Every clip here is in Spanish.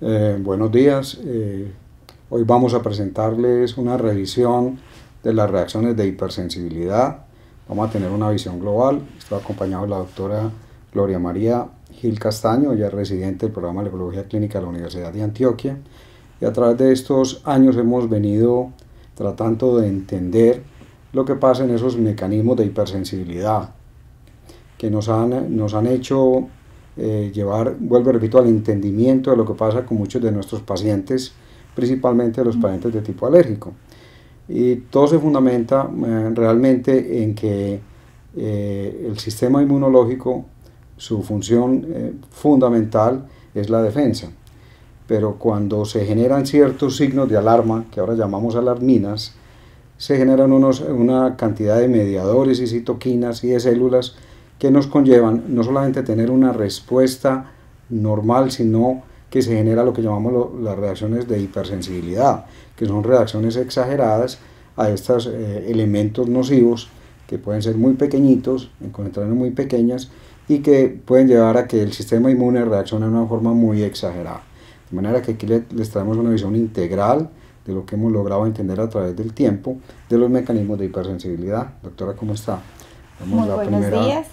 Eh, buenos días. Eh, hoy vamos a presentarles una revisión de las reacciones de hipersensibilidad. Vamos a tener una visión global. Estoy acompañado de la doctora Gloria María Gil Castaño, ya residente del programa de Ecología Clínica de la Universidad de Antioquia. Y a través de estos años hemos venido tratando de entender lo que pasa en esos mecanismos de hipersensibilidad que nos nos han hecho eh, llevar, vuelvo repito, al entendimiento de lo que pasa con muchos de nuestros pacientes, principalmente los pacientes de tipo alérgico. Y todo se fundamenta eh, realmente en que eh, el sistema inmunológico, su función fundamental es la defensa. Pero cuando se generan ciertos signos de alarma, que ahora llamamos alarminas, se generan unos, una cantidad de mediadores y citoquinas y de células que nos conllevan no solamente tener una respuesta normal, sino que se genera lo que llamamos las reacciones de hipersensibilidad, que son reacciones exageradas a estos eh, elementos nocivos que pueden ser muy pequeñitos, en muy pequeñas, y que pueden llevar a que el sistema inmune reaccione de una forma muy exagerada. De manera que aquí les traemos una visión integral de lo que hemos logrado entender a través del tiempo de los mecanismos de hipersensibilidad. Doctora, ¿cómo está? Muy buenos días.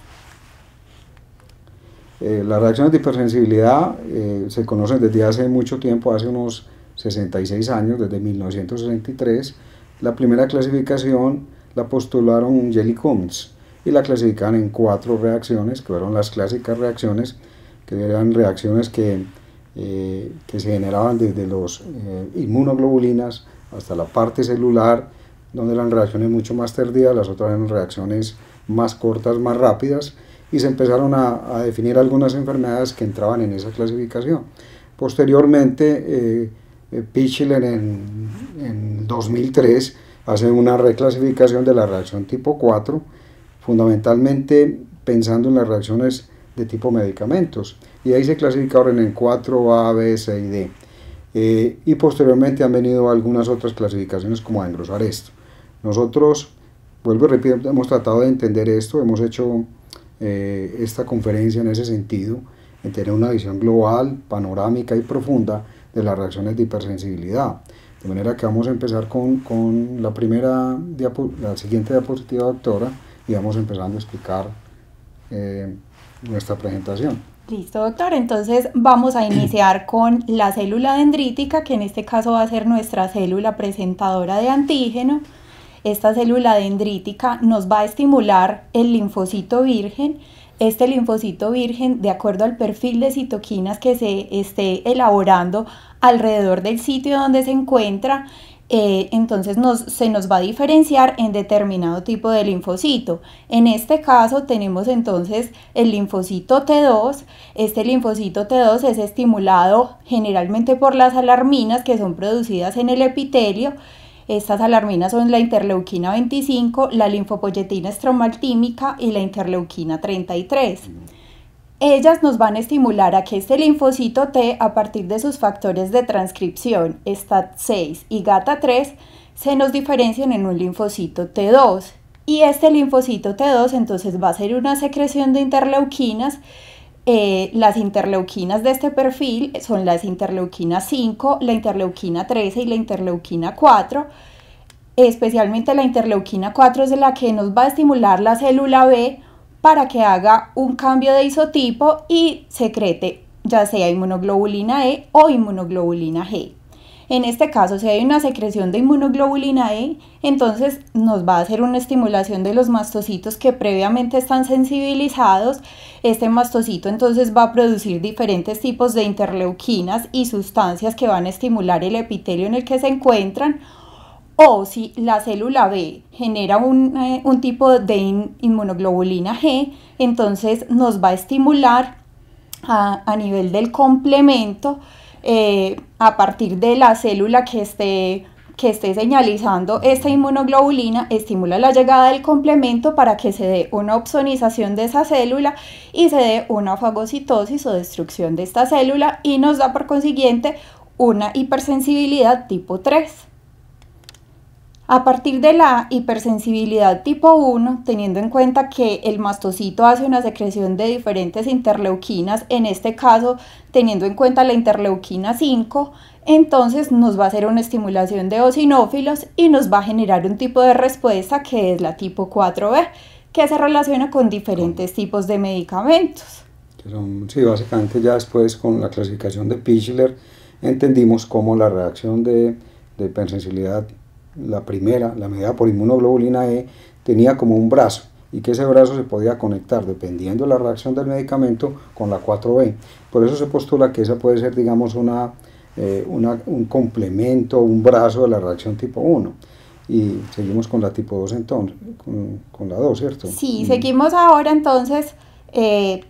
Eh, las reacciones de hipersensibilidad eh, se conocen desde hace mucho tiempo, hace unos 66 años, desde 1963. La primera clasificación la postularon Jelly Combs y la clasificaron en cuatro reacciones, que fueron las clásicas reacciones, que eran reacciones que, eh, que se generaban desde los inmunoglobulinas hasta la parte celular, donde eran reacciones mucho más tardías, las otras eran reacciones más cortas, más rápidas y se empezaron a, definir algunas enfermedades que entraban en esa clasificación. Posteriormente, eh, eh en, 2003 hace una reclasificación de la reacción tipo 4, fundamentalmente pensando en las reacciones de tipo medicamentos. Y ahí se clasificaron en 4A, B, C y D. Eh, y posteriormente han venido algunas otras clasificaciones como a engrosar esto. Nosotros, vuelvo y repito, hemos tratado de entender esto, hemos hecho eh, esta conferencia en ese sentido, en tener una visión global, panorámica y profunda de las reacciones de hipersensibilidad. De manera que vamos a empezar con, la primera la siguiente diapositiva, doctora, y vamos empezando a explicar eh, nuestra presentación. Listo, doctor. Entonces vamos a iniciar con la célula dendrítica, que en este caso va a ser nuestra célula presentadora de antígeno esta célula dendrítica nos va a estimular el linfocito virgen. Este linfocito virgen, de acuerdo al perfil de citoquinas que se esté elaborando alrededor del sitio donde se encuentra, eh, entonces se nos va a diferenciar en determinado tipo de linfocito. En este caso tenemos entonces el linfocito T2. Este linfocito T2 es estimulado generalmente por las alarminas que son producidas en el epitelio estas alarminas son la interleuquina 25, la linfopoyetina estromaltímica y la interleuquina 33. Ellas nos van a estimular a que este linfocito T, a partir de sus factores de transcripción, STAT6 y GATA3, se nos diferencien en un linfocito T2. Y este linfocito T2 entonces va a ser una secreción de interleuquinas eh, las interleuquinas de este perfil son las interleuquina 5, la interleuquina 13 y la interleuquina 4. Especialmente la interleuquina 4 es la que nos va a estimular la célula B para que haga un cambio de isotipo y secrete ya sea inmunoglobulina E o inmunoglobulina G. En este caso, si hay una secreción de inmunoglobulina E, entonces nos va a hacer una estimulación de los mastocitos que previamente están sensibilizados. Este mastocito entonces va a producir diferentes tipos de interleuquinas y sustancias que van a estimular el epitelio en el que se encuentran. O si la célula B genera un, eh, tipo de inmunoglobulina G, entonces nos va a estimular a, a nivel del complemento eh, a partir de la célula que esté, que esté señalizando esta inmunoglobulina, estimula la llegada del complemento para que se dé una opsonización de esa célula y se dé una fagocitosis o destrucción de esta célula y nos da por consiguiente una hipersensibilidad tipo 3. A partir de la hipersensibilidad tipo 1, teniendo en cuenta que el mastocito hace una secreción de diferentes interleuquinas, en este caso teniendo en cuenta la interleuquina 5, entonces nos va a hacer una estimulación de eosinófilos y nos va a generar un tipo de respuesta que es la tipo 4B, que se relaciona con diferentes tipos de medicamentos. Sí, básicamente ya después con la clasificación de Pichler entendimos cómo la reacción de, de hipersensibilidad la primera, la medida por inmunoglobulina E, tenía como un brazo y que ese brazo se podía conectar dependiendo de la reacción del medicamento con la 4B. Por eso se postula que esa puede ser, digamos, una, eh, un complemento, un brazo de la reacción tipo 1. Y seguimos con la tipo 2 entonces, con, la ¿cierto? Sí, mm. seguimos ahora entonces eh,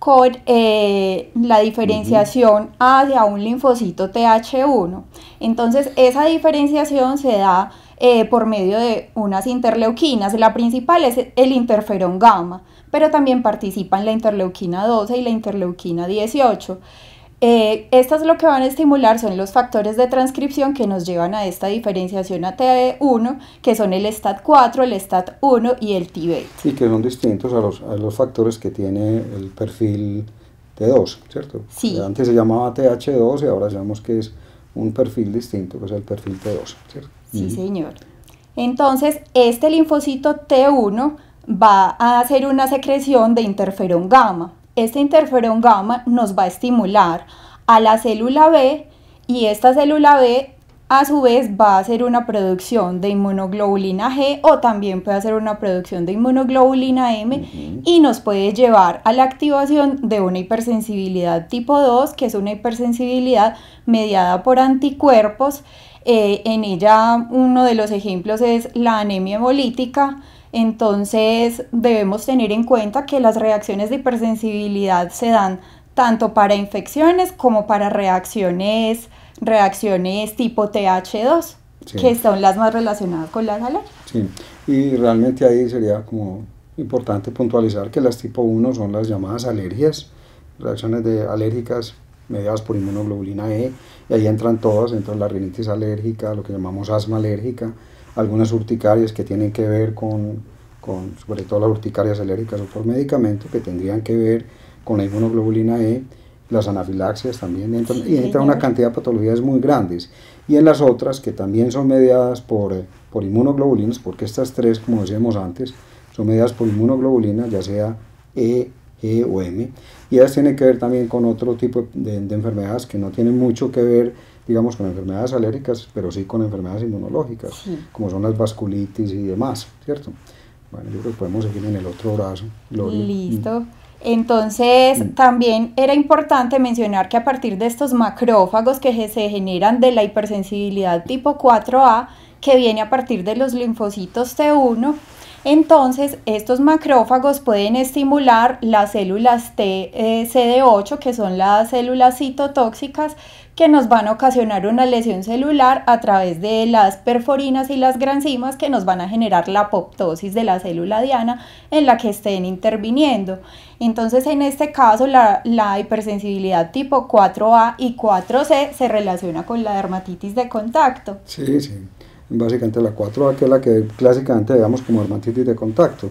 con eh, la diferenciación hacia un linfocito TH1. Entonces, esa diferenciación se da eh, por medio de unas interleuquinas. La principal es el interferón gamma, pero también participan la interleuquina 12 y la interleuquina 18. Eh, estas lo que van a estimular son los factores de transcripción que nos llevan a esta diferenciación t 1 que son el STAT4, el STAT1 y el TIBET. Y que son distintos a los, factores que tiene el perfil T2, ¿cierto? Sí. Antes se llamaba TH2 y ahora sabemos que es un perfil distinto, que es el perfil T2, ¿cierto? Sí, señor. Entonces, este linfocito T1 va a hacer una secreción de interferón gamma. Este interferón gamma nos va a estimular a la célula B y esta célula B a su vez va a hacer una producción de inmunoglobulina G o también puede hacer una producción de inmunoglobulina M y nos puede llevar a la activación de una hipersensibilidad tipo 2, que es una hipersensibilidad mediada por anticuerpos. Eh, en ella uno de los ejemplos es la anemia hemolítica entonces debemos tener en cuenta que las reacciones de hipersensibilidad se dan tanto para infecciones como para reacciones, reacciones tipo TH2, que son las más relacionadas con las alergias. Sí, y realmente ahí sería como importante puntualizar que las tipo 1 son las llamadas alergias, reacciones de alérgicas mediadas por inmunoglobulina E, y ahí entran todas, entonces la rinitis alérgica, lo que llamamos asma alérgica, algunas urticarias que tienen que ver con, con sobre todo las urticarias aléricas o por medicamento, que tendrían que ver con la inmunoglobulina E, las anafilaxias también y entra una cantidad de patologías muy grandes. Y en las otras, que también son mediadas por, por inmunoglobulinas, porque estas tres, como decíamos antes, son mediadas por inmunoglobulinas, ya sea E, E o M, y ellas tienen que ver también con otro tipo de, de enfermedades que no tienen mucho que ver digamos, con enfermedades alérgicas, pero sí con enfermedades inmunológicas, como son las vasculitis y demás, ¿cierto? Bueno, yo creo que podemos seguir en el otro brazo. Mm. Listo. Entonces, mm. también era importante mencionar que a partir de estos macrófagos que se generan de la hipersensibilidad tipo 4A, que viene a partir de los linfocitos T1, entonces, estos macrófagos pueden estimular las células eh, cd 8 que son las células citotóxicas, que nos van a ocasionar una lesión celular a través de las perforinas y las granzimas que nos van a generar la apoptosis de la célula diana en la que estén interviniendo. Entonces, en este caso, la, la hipersensibilidad tipo 4A y 4C se relaciona con la dermatitis de contacto. Sí, sí básicamente la 4A, que es la que clásicamente veamos como dermatitis de contacto,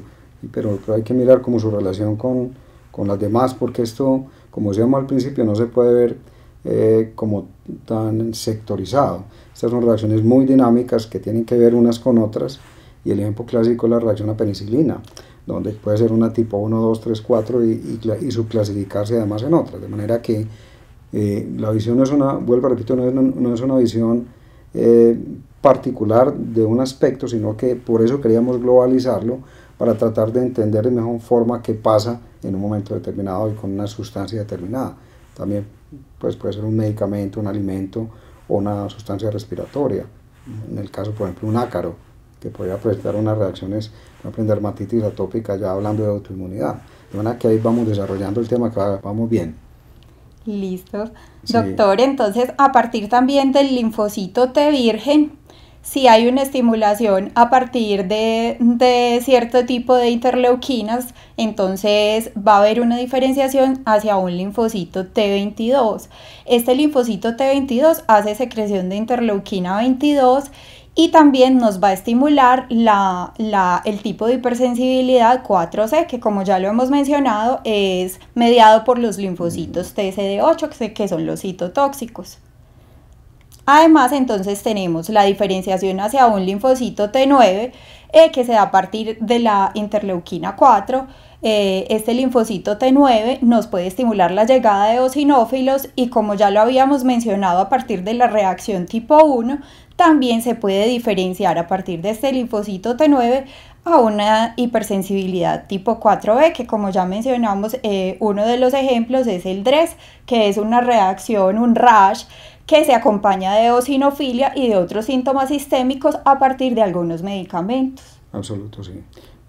pero, hay que mirar como su relación con, con, las demás, porque esto, como decíamos al principio, no se puede ver eh, como tan sectorizado. Estas son reacciones muy dinámicas que tienen que ver unas con otras, y el ejemplo clásico es la reacción a penicilina, donde puede ser una tipo 1, 2, 3, 4 y, y, y subclasificarse además en otras, de manera que eh, la visión no es una, vuelvo a repetir, no es, no es una visión eh, particular de un aspecto, sino que por eso queríamos globalizarlo para tratar de entender de mejor forma qué pasa en un momento determinado y con una sustancia determinada. También pues, puede ser un medicamento, un alimento o una sustancia respiratoria. En el caso, por ejemplo, un ácaro, que podría presentar unas reacciones, por ejemplo, dermatitis atópica, ya hablando de autoinmunidad. De manera que ahí vamos desarrollando el tema, que vamos bien. Listos. Doctor, entonces, a partir también del linfocito T virgen, si hay una estimulación a partir de, cierto tipo de interleuquinas, entonces va a haber una diferenciación hacia un linfocito T22. Este linfocito T22 hace secreción de interleuquina 22 y también nos va a estimular el tipo de hipersensibilidad 4C, que como ya lo hemos mencionado, es mediado por los linfocitos TCD8, que son los citotóxicos. Además, entonces tenemos la diferenciación hacia un linfocito T9 eh, que se da a partir de la interleuquina 4. Eh, este linfocito T9 nos puede estimular la llegada de eosinófilos y como ya lo habíamos mencionado a partir de la reacción tipo 1, también se puede diferenciar a partir de este linfocito T9 a una hipersensibilidad tipo 4B, que como ya mencionamos, eh, uno de los ejemplos es el DRES, que es una reacción, un rash que se acompaña de eosinofilia y de otros síntomas sistémicos a partir de algunos medicamentos. Absoluto, sí.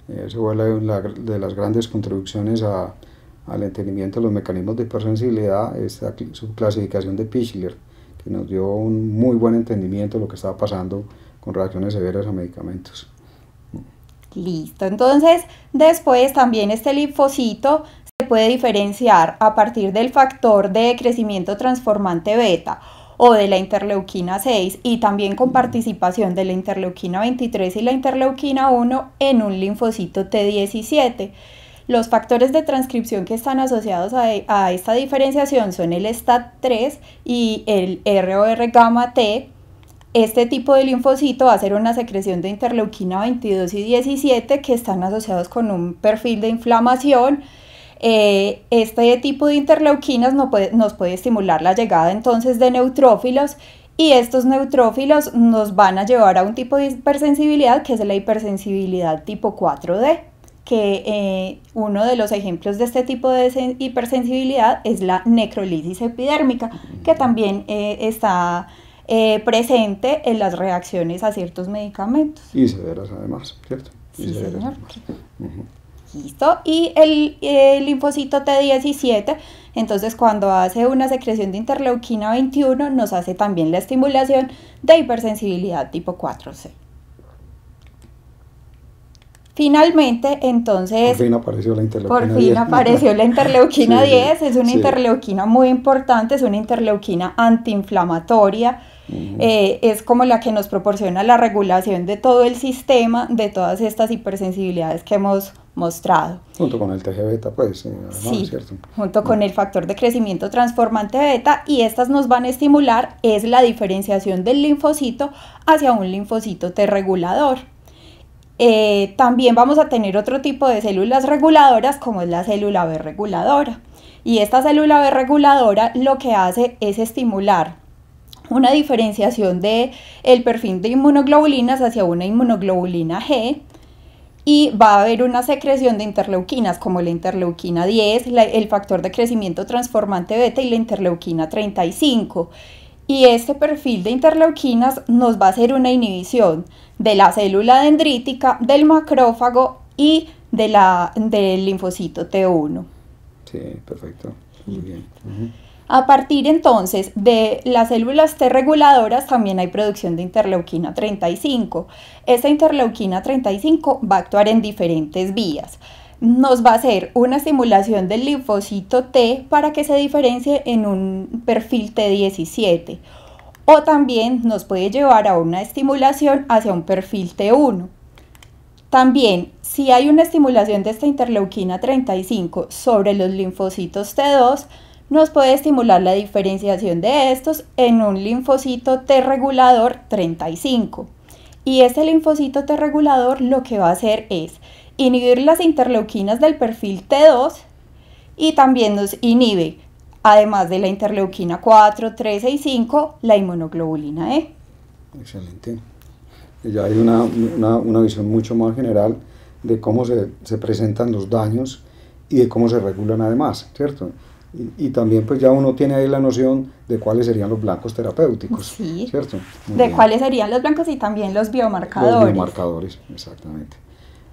Eso fue una de las grandes contribuciones al entendimiento de los mecanismos de hipersensibilidad, esta subclasificación de Pichler, que nos dio un muy buen entendimiento de lo que estaba pasando con reacciones severas a medicamentos. Listo, entonces después también este linfocito se puede diferenciar a partir del factor de crecimiento transformante beta o de la interleuquina 6 y también con participación de la interleuquina 23 y la interleuquina 1 en un linfocito T17. Los factores de transcripción que están asociados a, esta diferenciación son el STAT3 y el ROR gamma T, este tipo de linfocito va a ser una secreción de interleuquina 22 y 17 que están asociados con un perfil de inflamación eh, este tipo de interleuquinas nos puede estimular la llegada entonces de neutrófilos y estos neutrófilos nos van a llevar a un tipo de hipersensibilidad que es la hipersensibilidad tipo 4D que eh, uno de los ejemplos de este tipo de hipersensibilidad es la necrolisis epidérmica, que también eh, está presente en las reacciones a ciertos medicamentos. Y severas además, ¿cierto? Listo. Y el, linfocito T17, entonces cuando hace una secreción de interleuquina 21, nos hace también la estimulación de hipersensibilidad tipo 4C. Finalmente, entonces... Por fin apareció la interleuquina 10. Es una interleuquina muy importante, es una interleuquina antiinflamatoria. Eh, es como la que nos proporciona la regulación de todo el sistema, de todas estas hipersensibilidades que hemos mostrado. Junto con el TG beta, pues, Junto con el factor de crecimiento transformante beta y estas nos van a estimular es la diferenciación del linfocito hacia un linfocito T regulador. Eh, también vamos a tener otro tipo de células reguladoras como es la célula B reguladora. Y esta célula B reguladora lo que hace es estimular una diferenciación del el perfil de inmunoglobulinas hacia una inmunoglobulina G y va a haber una secreción de interleuquinas como la interleuquina 10, el factor de crecimiento transformante beta y la interleuquina 35. Y este perfil de interleuquinas nos va a hacer una inhibición de la célula dendrítica, del macrófago y de la, del linfocito T1. Sí, perfecto. Muy bien. A partir entonces de las células T reguladoras también hay producción de interleuquina 35. Esta interleuquina 35 va a actuar en diferentes vías. Nos va a hacer una estimulación del linfocito T para que se diferencie en un perfil T17 o también nos puede llevar a una estimulación hacia un perfil T1. También, si hay una estimulación de esta interleuquina 35 sobre los linfocitos T2, nos puede estimular la diferenciación de estos en un linfocito T regulador 35. Y este linfocito T regulador lo que va a hacer es inhibir las interleuquinas del perfil T2 y también nos inhibe, además de la interleuquina 4, 3 y 5, la inmunoglobulina E. Excelente. Ya hay una, visión mucho más general de cómo se, se presentan los daños y de cómo se regulan además, ¿cierto? Y, también pues ya uno tiene ahí la noción de cuáles serían los blancos terapéuticos, ¿cierto? de cuáles serían los blancos y también los biomarcadores. Los biomarcadores, exactamente.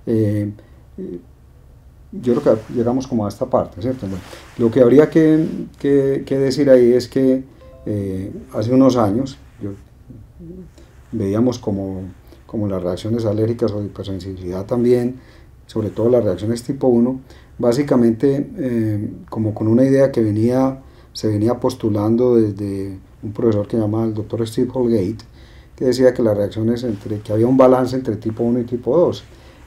Eh, eh, yo creo que llegamos como a esta parte, ¿cierto? lo que habría que, decir ahí es que eh, hace unos años veíamos como, como las reacciones alérgicas o hipersensibilidad también sobre todo las reacciones tipo 1, básicamente eh, como con una idea que venía, se venía postulando desde un profesor que se llamaba el doctor Steve Holgate, que decía que las reacciones entre, que había un balance entre tipo 1 y tipo 2.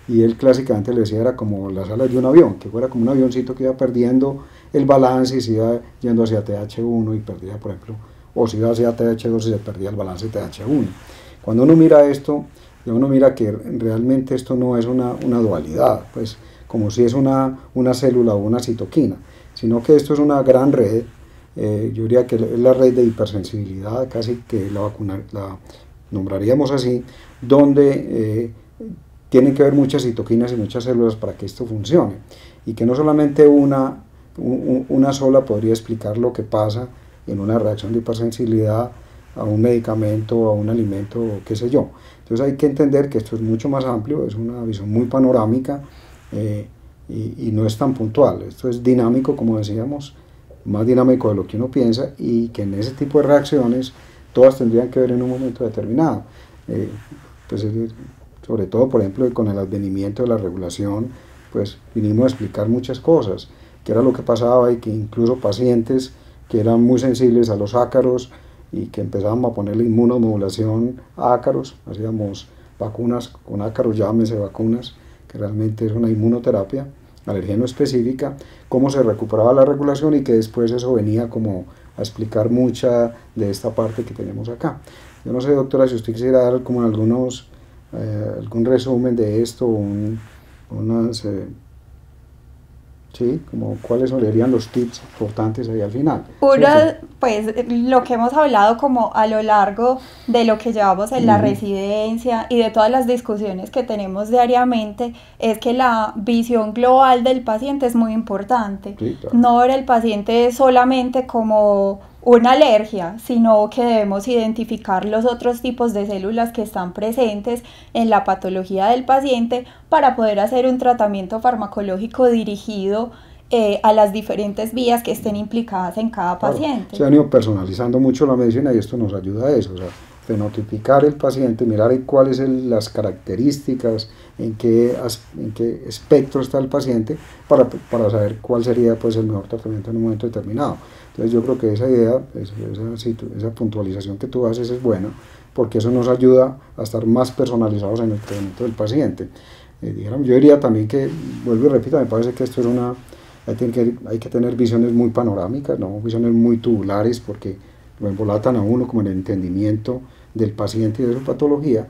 Y él clásicamente le decía era como las alas de un avión, que fuera como un avioncito que iba perdiendo el balance y se iba yendo hacia TH1 y perdía, por ejemplo, o si iba hacia TH2 y se perdía el balance TH1. Cuando uno mira esto, uno mira que realmente esto no es una, una dualidad, pues como si es una, una célula o una citoquina, sino que esto es una gran red, eh, yo diría que es la red de hipersensibilidad, casi que la, vacuna, la nombraríamos así, donde eh, tienen que haber muchas citoquinas y muchas células para que esto funcione, y que no solamente una, una sola podría explicar lo que pasa en una reacción de hipersensibilidad, a un medicamento, a un alimento, qué sé yo. Entonces hay que entender que esto es mucho más amplio, es una visión muy panorámica eh, y, no es tan puntual. Esto es dinámico, como decíamos, más dinámico de lo que uno piensa y que en ese tipo de reacciones todas tendrían que ver en un momento determinado. Eh, pues sobre todo, por ejemplo, con el advenimiento de la regulación, pues vinimos a explicar muchas cosas, que era lo que pasaba y que incluso pacientes que eran muy sensibles a los ácaros, y que empezábamos a ponerle inmunomodulación a ácaros, hacíamos vacunas con ácaros, llámese vacunas, que realmente es una inmunoterapia, alergia no específica, cómo se recuperaba la regulación y que después eso venía como a explicar mucha de esta parte que tenemos acá. Yo no sé, doctora, si usted quisiera dar como algunos, eh, algún resumen de esto, unas... Eh, ¿sí? Como cuáles serían los tips importantes ahí al final. Uno, pues lo que hemos hablado como a lo largo de lo que llevamos en la residencia y de todas las discusiones que tenemos diariamente, es que la visión global del paciente es muy importante. No ver el paciente solamente como una alergia, sino que debemos identificar los otros tipos de células que están presentes en la patología del paciente para poder hacer un tratamiento farmacológico dirigido eh, a las diferentes vías que estén implicadas en cada paciente. Se han ido personalizando mucho la medicina y esto nos ayuda a eso, o sea, fenotipicar el paciente, mirar cuáles son las características, en qué, en qué espectro está el paciente para, para saber cuál sería pues, el mejor tratamiento en un momento determinado. Entonces yo creo que esa idea, esa, puntualización que tú haces es buena, porque eso nos ayuda a estar más personalizados en el tratamiento del paciente. Eh, yo diría también que, vuelvo y repito, me parece que esto es una... Hay que, tener visiones muy panorámicas, no visiones muy tubulares, porque lo embolatan a uno como en el entendimiento del paciente y de su patología,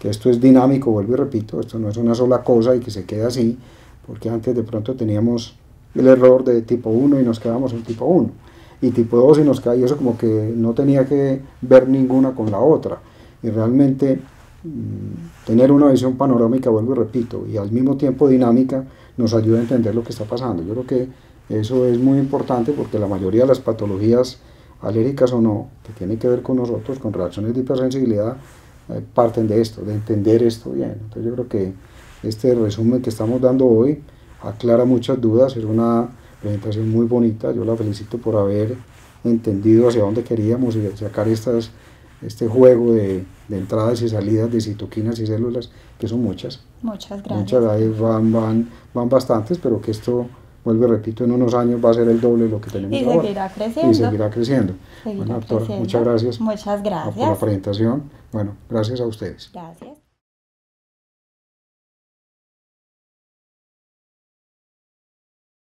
que esto es dinámico, vuelvo y repito, esto no es una sola cosa y que se queda así, porque antes de pronto teníamos el error de tipo 1 y nos quedamos en tipo 1 y tipo 2 y nos cae y eso como que no tenía que ver ninguna con la otra. Y realmente mm, tener una visión panorámica, vuelvo y repito, y al mismo tiempo dinámica, nos ayuda a entender lo que está pasando. Yo creo que eso es muy importante porque la mayoría de las patologías alérgicas o no, que tienen que ver con nosotros, con reacciones de hipersensibilidad, eh, parten de esto, de entender esto bien. Entonces yo creo que este resumen que estamos dando hoy aclara muchas dudas, es una presentación muy bonita, yo la felicito por haber entendido hacia dónde queríamos y sacar este juego de, entradas y salidas de citoquinas y células, que son muchas. Muchas gracias. Muchas gracias, van, van, van bastantes, pero que esto, vuelvo y repito, en unos años va a ser el doble de lo que tenemos y ahora. Y seguirá creciendo. Y seguirá creciendo. bueno, doctor, muchas gracias. Muchas gracias. Por la presentación. Bueno, gracias a ustedes. Gracias.